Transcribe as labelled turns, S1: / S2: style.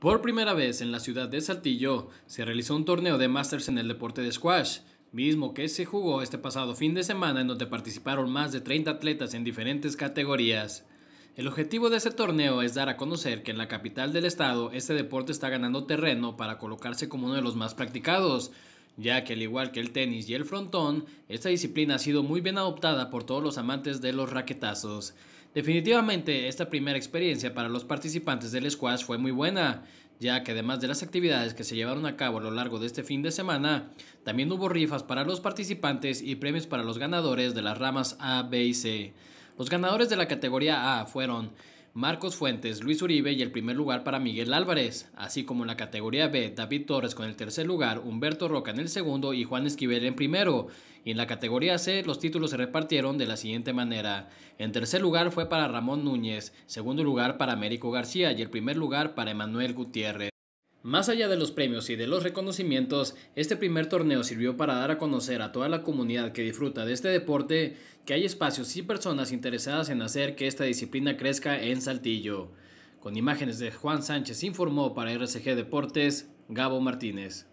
S1: Por primera vez en la ciudad de Saltillo se realizó un torneo de Masters en el deporte de squash, mismo que se jugó este pasado fin de semana en donde participaron más de 30 atletas en diferentes categorías. El objetivo de este torneo es dar a conocer que en la capital del estado este deporte está ganando terreno para colocarse como uno de los más practicados, ya que al igual que el tenis y el frontón, esta disciplina ha sido muy bien adoptada por todos los amantes de los raquetazos. Definitivamente, esta primera experiencia para los participantes del squash fue muy buena, ya que además de las actividades que se llevaron a cabo a lo largo de este fin de semana, también hubo rifas para los participantes y premios para los ganadores de las ramas A, B y C. Los ganadores de la categoría A fueron Marcos Fuentes, Luis Uribe y el primer lugar para Miguel Álvarez, así como en la categoría B, David Torres con el tercer lugar, Humberto Roca en el segundo y Juan Esquivel en primero. Y en la categoría C, los títulos se repartieron de la siguiente manera. En tercer lugar fue para Ramón Núñez, segundo lugar para Américo García y el primer lugar para Emanuel Gutiérrez. Más allá de los premios y de los reconocimientos, este primer torneo sirvió para dar a conocer a toda la comunidad que disfruta de este deporte que hay espacios y personas interesadas en hacer que esta disciplina crezca en Saltillo. Con imágenes de Juan Sánchez informó para RCG Deportes, Gabo Martínez.